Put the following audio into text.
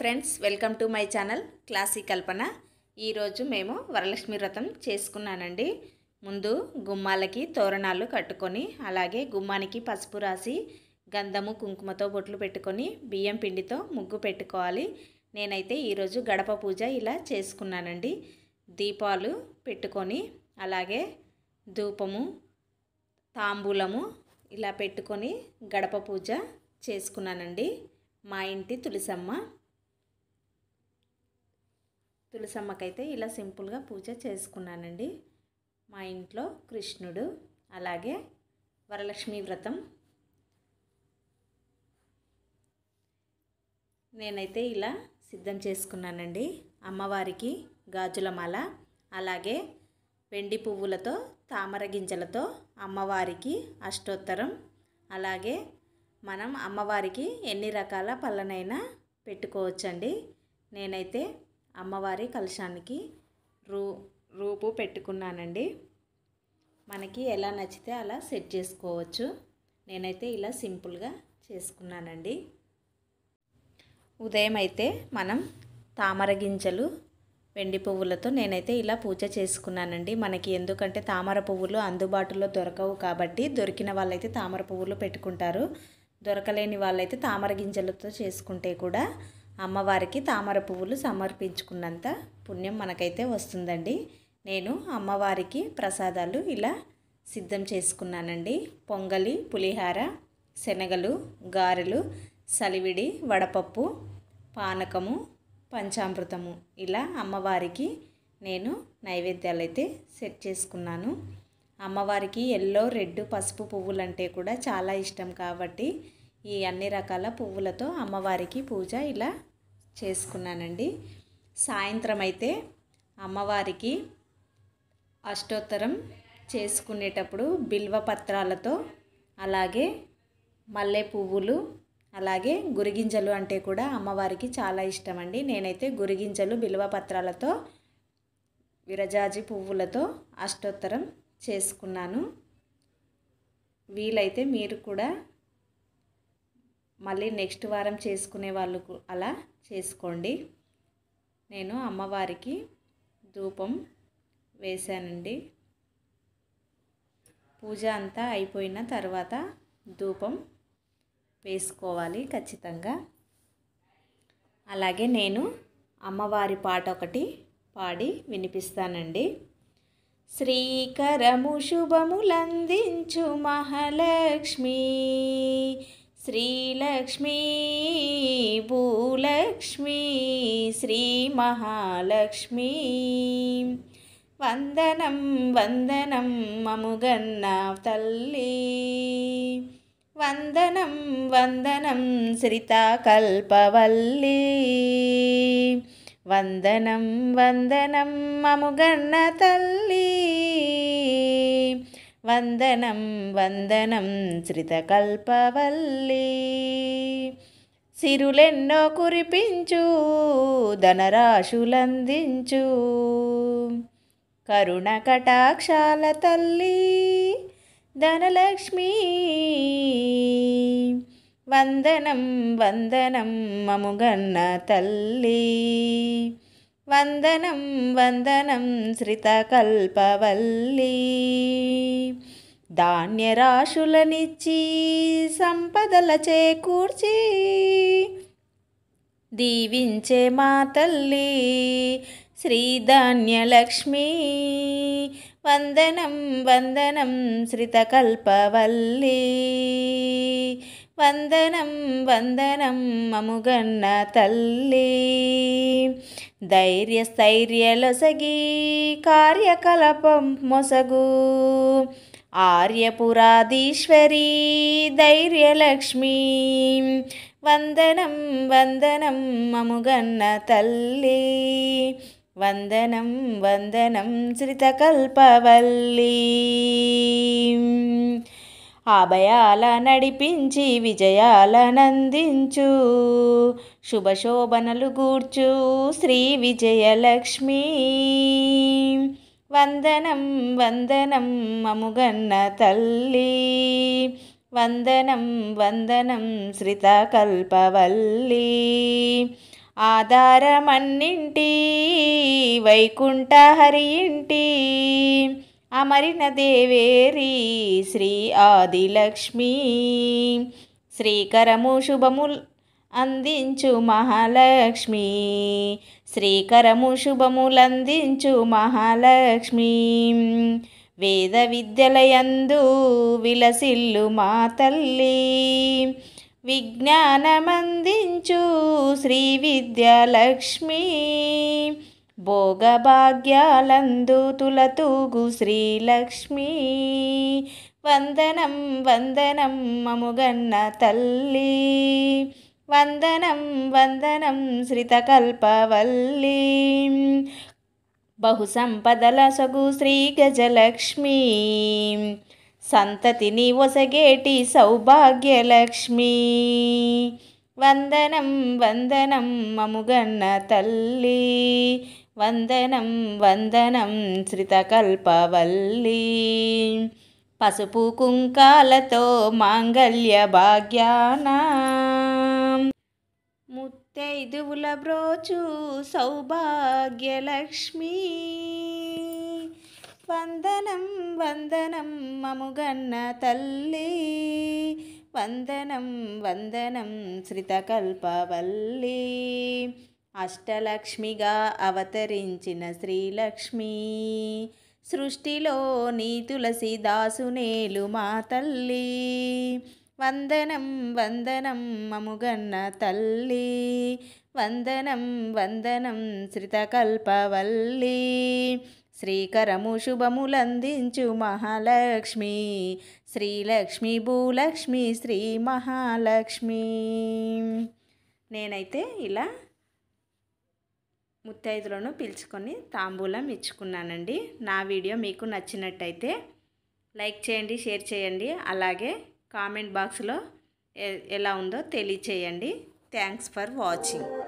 friends welcome to my channel classy Kalpana ఈరోజు మేము వరలక్ష్మి వ్రతం చేసుకున్నానండి ముందు గుమ్మాలకి తోరణాలు కట్టుకొని అలాగే గుమ్మానికి పసుపు రాసి గంధము కుంకుమతో బొట్లు పెట్టుకొని బియ్యం పిండితో ముగ్గు పెట్టుకోవాలి నేనైతే ఈరోజు గడప పూజ ఇలా చేసుకున్నానండి దీపాలు పెట్టుకొని అలాగే ధూపము తాంబూలము ఇలా పెట్టుకొని గడప పూజ చేసుకున్నానండి మా ఇంటి తులసమ్మ తులసమ్మకైతే ఇలా సింపుల్గా పూజ చేసుకున్నానండి మా ఇంట్లో కృష్ణుడు అలాగే వరలక్ష్మి వ్రతం నేనైతే ఇలా సిద్ధం చేసుకున్నానండి అమ్మవారికి గాజుల మాల అలాగే వెండి పువ్వులతో తామర గింజలతో అమ్మవారికి అష్టోత్తరం అలాగే మనం అమ్మవారికి ఎన్ని రకాల పళ్ళనైనా పెట్టుకోవచ్చండి నేనైతే అమ్మవారి కలశానికి రూ రూపు పెట్టుకున్నానండి మనకి ఎలా నచ్చితే అలా సెట్ చేసుకోవచ్చు నేనైతే ఇలా సింపుల్గా చేసుకున్నానండి ఉదయం అయితే మనం తామర గింజలు వెండి పువ్వులతో నేనైతే ఇలా పూజ చేసుకున్నానండి మనకి ఎందుకంటే తామర పువ్వులు అందుబాటులో దొరకవు కాబట్టి దొరికిన వాళ్ళైతే తామర పువ్వులు పెట్టుకుంటారు దొరకలేని వాళ్ళైతే తామర గింజలతో చేసుకుంటే కూడా అమ్మవారికి తామర పువ్వులు సమర్పించుకున్నంత పుణ్యం మనకైతే వస్తుందండి నేను అమ్మవారికి ప్రసాదాలు ఇలా సిద్ధం చేసుకున్నానండి పొంగలి పులిహార శనగలు గారెలు సలివిడి వడపప్పు పానకము పంచామృతము ఇలా అమ్మవారికి నేను నైవేద్యాలు అయితే సెట్ చేసుకున్నాను అమ్మవారికి ఎల్లో రెడ్ పసుపు పువ్వులు అంటే కూడా చాలా ఇష్టం కాబట్టి ఈ అన్ని రకాల పువ్వులతో అమ్మవారికి పూజ ఇలా చేసుకున్నానండి సాయంత్రం అయితే అమ్మవారికి అష్టోత్తరం చేసుకునేటప్పుడు బిల్వ పత్రాలతో అలాగే మల్లె పువ్వులు అలాగే గురిగింజలు అంటే కూడా అమ్మవారికి చాలా ఇష్టం అండి నేనైతే గురిగింజలు బిల్వ పత్రాలతో విరజాజి పువ్వులతో అష్టోత్తరం చేసుకున్నాను వీలైతే మీరు కూడా మళ్ళీ నెక్స్ట్ వారం చేసుకునే వాళ్ళు అలా చేసుకోండి నేను అమ్మవారికి ధూపం వేశానండి పూజ అంతా అయిపోయిన తర్వాత ధూపం వేసుకోవాలి ఖచ్చితంగా అలాగే నేను అమ్మవారి పాట ఒకటి పాడి వినిపిస్తానండి శ్రీకరము శుభములందించు మహాలక్ష్మి श्रीलक्ष्मी भूलक्ष्मी श्रीमहालक्ष्मी वन्दनं वन्दनं ममुगन्न तल्ली वन्दनं वन्दनं स्रिताकल्पवल्ली वन्दनं वन्दनं ममुगन्न तल्ली వందనం వందనం శ్రితకల్పవల్లి సిరులెన్నో కురిపించు ధనరాశులందించు కరుణ కటాక్షాల తల్లి ధనలక్ష్మి వందనం వందనం మముగన్న తల్లి వందనం వందనం శ్రితకల్పవల్లి ధాన్యరాశులనిచ్చి సంపదల చేకూర్చి దీవించే మా తల్లి శ్రీధాన్యలక్ష్మి వందనం వందనం శ్రితకల్పవల్లి వందనం వందనం మముగన్న తల్లి ధైర్య స్థైర్యలొసగి కార్యకలాపం మొసగు ఆర్యపురాధీశ్వరీ ధైర్యలక్ష్మి వందనం వందనం మముగన్న తల్లి వందనం వందనం శ్రితకల్పవల్లీ అభయాల నడిపించి విజయాలనందించు శుభశోభనలు గూర్చు శ్రీ విజయలక్ష్మి వందనం వందనం అముగన్న తల్లి వందనం వందనం శ్రితకల్పవల్లి ఆధారమన్నింటి వైకుంఠహరి ఇంటి అమరిన దేవేరీ శ్రీ ఆదిలక్ష్మి శ్రీకరము శుభముల్ అందించు మహాలక్ష్మి శ్రీకరము శుభములందించు మహాలక్ష్మి వేద విద్యలయందు విలసిల్లు మా తల్లి విజ్ఞానమందించు శ్రీ విద్యాలక్ష్మి భోగభాగ్యాలందు భోగభాగ్యాలందుతులతూగు శ్రీలక్ష్మీ వందనం వందనం మముగన్న తల్లి వందనం వందనం శ్రితకల్పవల్లి సంపదల సగు శ్రీ గజలక్ష్మి సంతతిని ఒసగేటి సౌభాగ్యలక్ష్మి వందనం వందనం మముగన్న తల్లి వందనం వందనం శ్రితకల్పవల్లి పసుపు కుంకాలతో మాంగళ్య భాగ్యాన ముత్తైదువుల బ్రోచు సౌభాగ్యలక్ష్మి వందనం వందనం మముగన్న తల్లి వందనం వందనం శ్రితకల్పవల్లి అష్టలక్ష్మిగా అవతరించిన శ్రీలక్ష్మి సృష్టిలో నీ తులసి దాసునేలు మా తల్లి వందనం వందనం మముగన్న తల్లి వందనం వందనం శ్రితకల్పవల్లి శ్రీకరము శుభములందించు మహాలక్ష్మి శ్రీలక్ష్మి భూలక్ష్మి శ్రీ మహాలక్ష్మి నేనైతే ఇలా ముత్తైదులను పిలుచుకొని తాంబూలం ఇచ్చుకున్నానండి నా వీడియో మీకు నచ్చినట్టయితే లైక్ చేయండి షేర్ చేయండి అలాగే కామెంట్ బాక్స్లో ఎలా ఉందో తెలియచేయండి థ్యాంక్స్ ఫర్ వాచింగ్